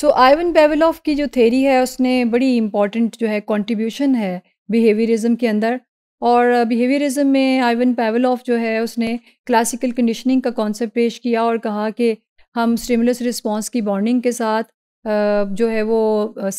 सो Ivan बेवलॉफ की जो theory है उसने बड़ी इम्पॉर्टेंट जो है कॉन्ट्रीब्यूशन है बिहेवियरिज्म के अंदर और बिहेवियरिज्म में आइवन पेवलॉफ जो है उसने क्लासिकल कंडीशनिंग का कॉन्सेप्ट पेश किया और कहा कि हम स्टिमुलस रिस्पॉन्स की बॉन्डिंग के साथ जो है वो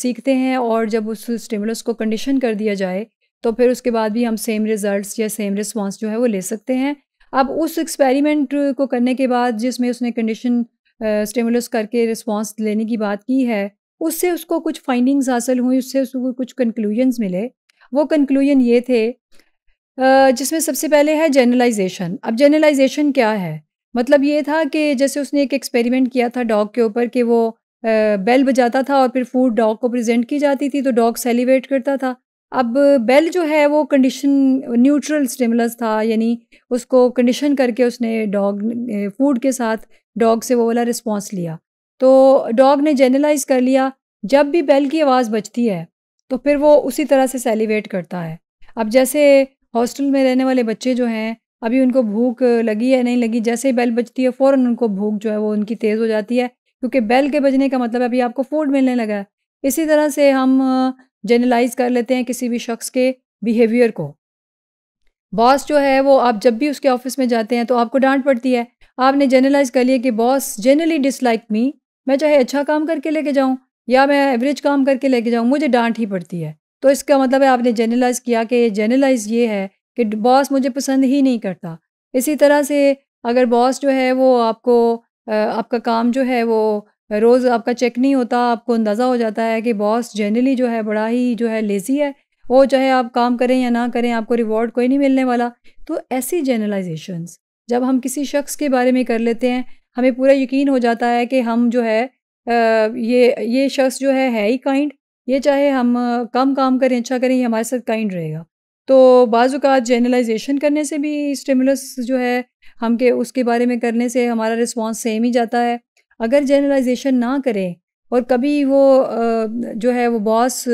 सीखते हैं और जब उस स्टिमुलस को कंडीशन कर दिया जाए तो फिर उसके बाद भी हम सेम रिजल्ट्स या सेम रिस्पॉन्स जो है वो ले सकते हैं अब उस एक्सपेरिमेंट को करने के बाद जिसमें उसने कंडीशन स्टिमुलस करके रिस्पॉन्स लेने की बात की है उससे उसको कुछ फाइंडिंग्स हासिल हुई उससे उसको कुछ कंक्लूजन्स मिले वो कंक्लूजन ये थे जिसमें सबसे पहले है जनरलाइजेशन अब जनरलाइजेशन क्या है मतलब ये था कि जैसे उसने एक एक्सपेरिमेंट किया था डॉग के ऊपर कि वो बेल बजाता था और फिर फूड डॉग को प्रेजेंट की जाती थी तो डॉग सेलिब्रेट करता था अब बेल जो है वो कंडीशन न्यूट्रल स्टिमुलस था यानी उसको कंडीशन करके उसने डॉग फूड के साथ डॉग से वो वाला रिस्पॉन्स लिया तो डॉग ने जनरलाइज कर लिया जब भी बेल की आवाज़ बजती है तो फिर वो उसी तरह से सेलिब्रेट करता है अब जैसे हॉस्टल में रहने वाले बच्चे जो हैं अभी उनको भूख लगी या नहीं लगी जैसे ही बेल बजती है फ़ौरन उनको भूख जो है वो उनकी तेज़ हो जाती है क्योंकि बेल के बजने का मतलब अभी आपको फूड मिलने लगा है इसी तरह से हम जनरलाइज कर लेते हैं किसी भी शख्स के बिहेवियर को बॉस जो है वो आप जब भी उसके ऑफिस में जाते हैं तो आपको डांट पड़ती है आपने जनरलाइज कर लिया कि बॉस जनरली डिसलाइक मी मैं चाहे अच्छा काम करके लेके जाऊँ या मैं एवरेज काम करके लेके जाऊँ मुझे डांट ही पड़ती है तो इसका मतलब है आपने जनरलाइज किया कि जनरलाइज ये है कि बॉस मुझे पसंद ही नहीं करता इसी तरह से अगर बॉस जो है वो आपको आपका काम जो है वो रोज़ आपका चेक नहीं होता आपको अंदाज़ा हो जाता है कि बॉस जनरली जो है बड़ा ही जो है लेज़ी है वो चाहे आप काम करें या ना करें आपको रिवॉर्ड कोई नहीं मिलने वाला तो ऐसी जनरलाइजेशंस जब हम किसी शख्स के बारे में कर लेते हैं हमें पूरा यकीन हो जाता है कि हम जो है ये ये शख्स जो है है ही काइंड ये चाहे हम कम काम करें अच्छा करें ये हमारे साथ काइंड रहेगा तो बाज़ात जनरलाइजेशन करने से भी स्टिमुलस जो है हम के उसके बारे में करने से हमारा रिस्पॉन्स सेम ही जाता है अगर जनरलाइजेशन ना करें और कभी वो जो है वो बॉस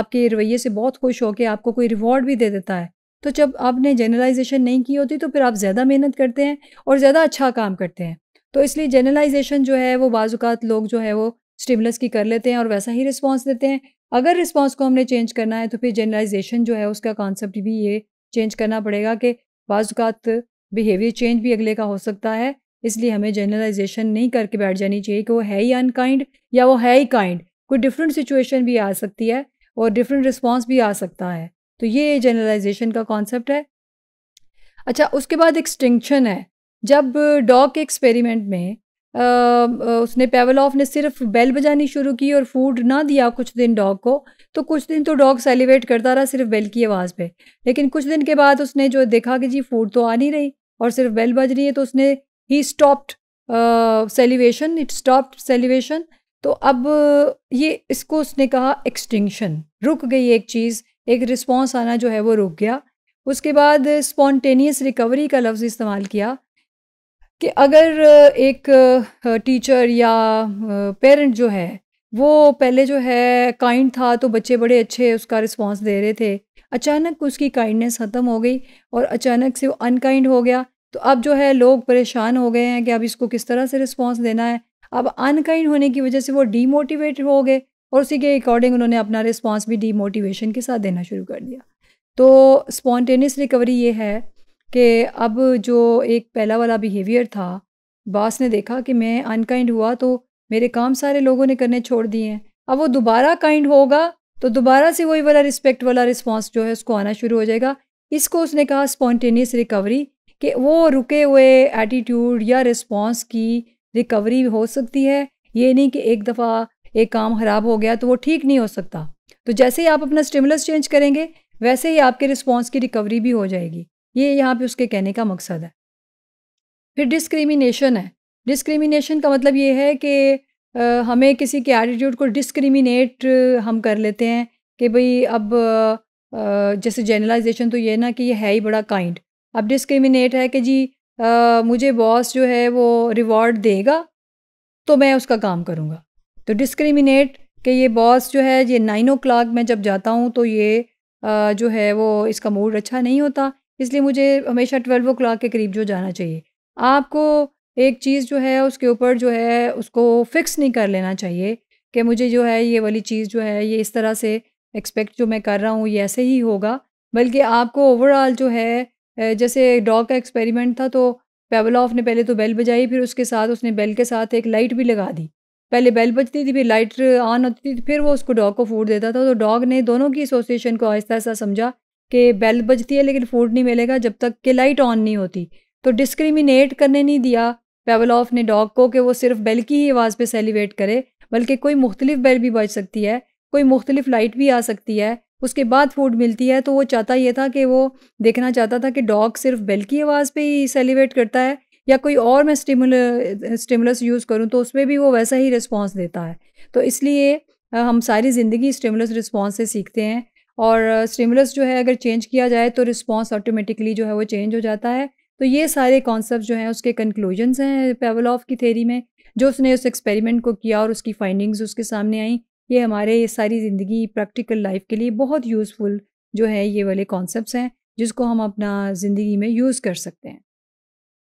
आपके रवैये से बहुत खुश हो के आपको कोई रिवॉर्ड भी दे देता है तो जब आपने जनरलाइजेशन नहीं की होती तो फिर आप ज़्यादा मेहनत करते हैं और ज़्यादा अच्छा काम करते हैं तो इसलिए जनरलाइजेशन जो है वो बाज़ात लोग जो है वो स्टिमुलस की कर लेते हैं और वैसा ही रिस्पॉन्स देते हैं अगर रिस्पॉन्स को हमने चेंज करना है तो फिर जनरलाइजेशन जो है उसका कॉन्सेप्ट भी ये चेंज करना पड़ेगा कि बाज़ात बिहेवियर चेंज भी अगले का हो सकता है इसलिए हमें जनरलाइजेशन नहीं करके बैठ जानी चाहिए कि वो है ही अनकाइंड या वो है ही काइंड कोई डिफरेंट सिचुएशन भी आ सकती है और डिफरेंट रिस्पॉन्स भी आ सकता है तो ये जनरलाइजेशन का कॉन्सेप्ट है अच्छा उसके बाद एक्सटिंक्शन है जब डॉग के एक्सपेरिमेंट में आ, उसने पेवलॉफ ने सिर्फ बेल बजानी शुरू की और फूड ना दिया कुछ दिन डॉग को तो कुछ दिन तो डॉग सेलिब्रेट करता रहा सिर्फ बेल की आवाज़ पे लेकिन कुछ दिन के बाद उसने जो देखा कि जी फूड तो आ नहीं रही और सिर्फ बेल बज रही है तो उसने ही stopped salivation it stopped salivation तो अब ये इसको उसने कहा एक्सटिंक्शन रुक गई एक चीज़ एक रिस्पॉन्स आना जो है वो रुक गया उसके बाद स्पॉन्टेनियस रिकवरी का लफ्ज़ इस्तेमाल किया कि अगर एक टीचर या पेरेंट जो है वो पहले जो है काइंड था तो बच्चे बड़े अच्छे उसका रिस्पांस दे रहे थे अचानक उसकी काइंडनेस ख़त्म हो गई और अचानक से वो अनकाइंड हो गया तो अब जो है लोग परेशान हो गए हैं कि अब इसको किस तरह से रिस्पांस देना है अब अनकाइंड होने की वजह से वो डीमोटिवेट हो गए और उसी के अकॉर्डिंग उन्होंने अपना रिस्पॉन्स भी डीमोटिवेशन के साथ देना शुरू कर दिया तो स्पॉन्टेनियस रिकवरी ये है कि अब जो एक पहला वाला बिहेवियर था बॉस ने देखा कि मैं अनकाइंड हुआ तो मेरे काम सारे लोगों ने करने छोड़ दिए हैं अब वो दोबारा काइंड होगा तो दोबारा से वही वाला रिस्पेक्ट वाला रिस्पॉन्स जो है उसको आना शुरू हो जाएगा इसको उसने कहा स्पॉन्टेनियस रिकवरी कि वो रुके हुए एटीट्यूड या रिस्पॉन्स की रिकवरी हो सकती है ये नहीं कि एक दफ़ा एक काम ख़राब हो गया तो वो ठीक नहीं हो सकता तो जैसे ही आप अपना स्टिमुलस चेंज करेंगे वैसे ही आपके रिस्पॉन्स की रिकवरी भी हो जाएगी ये यहाँ पे उसके कहने का मकसद है फिर डिस्क्रिमिनेशन है डिस्क्रिमिनेशन का मतलब ये है कि हमें किसी के एटीट्यूड को डिस्क्रिमिनेट हम कर लेते हैं कि भाई अब जैसे जनरलाइजेशन तो ये ना कि ये है ही बड़ा काइंड अब डिस्क्रिमिनेट है कि जी आ, मुझे बॉस जो है वो रिवॉर्ड देगा तो मैं उसका काम करूँगा तो डिस्क्रिमिनेट कि ये बॉस जो है ये नाइन ओ क्लाक में जब जाता हूँ तो ये आ, जो है वो इसका मूड अच्छा नहीं होता इसलिए मुझे हमेशा ट्वेल्व ओ क्लाक के करीब जो जाना चाहिए आपको एक चीज़ जो है उसके ऊपर जो है उसको फिक्स नहीं कर लेना चाहिए कि मुझे जो है ये वाली चीज़ जो है ये इस तरह से एक्सपेक्ट जो मैं कर रहा हूँ ये ऐसे ही होगा बल्कि आपको ओवरऑल जो है जैसे डॉग का एक्सपेरिमेंट था तो पेवलॉफ ने पहले तो बेल बजाई फिर उसके साथ उसने बेल के साथ एक लाइट भी लगा दी पहले बेल बजती थी फिर लाइट ऑन होती थी फिर वो उसको डॉग को फूड देता था तो डॉग ने दोनों की एसोसिएशन को आहिस्ता आहिस्ता समझा कि बेल बजती है लेकिन फूड नहीं मिलेगा जब तक कि लाइट ऑन नहीं होती तो डिस्क्रिमिनेट करने नहीं दिया पेवलॉफ ने डॉग को कि वो सिर्फ बेल की ही आवाज़ पे सेलिब्रेट करे बल्कि कोई मुख्तलिफ बेल भी बज सकती है कोई मुख्तलिफ लाइट भी आ सकती है उसके बाद फूड मिलती है तो वो चाहता ये था कि वो देखना चाहता था कि डॉग सिर्फ बेल की आवाज़ पे ही सेलिब्रेट करता है या कोई और मैं स्टिमुल स्टिमुलस यूज़ करूँ तो उसमें भी वो वैसा ही रिस्पॉन्स देता है तो इसलिए हम सारी ज़िंदगी स्टिमुलस रिस्पॉन्स से सीखते हैं और स्टिमुलस जो है अगर चेंज किया जाए तो रिस्पॉन्स ऑटोमेटिकली जो है वो चेंज हो जाता है तो ये सारे कॉन्सेप्ट जो हैं उसके कंक्लूजनस हैं ऑफ की थेरी में जो उसने उस एक्सपेरिमेंट को किया और उसकी फाइंडिंग्स उसके सामने आई ये हमारे ये सारी ज़िंदगी प्रैक्टिकल लाइफ के लिए बहुत यूज़फुल जो है ये वाले कॉन्सेप्ट हैं जिसको हम अपना ज़िंदगी में यूज़ कर सकते हैं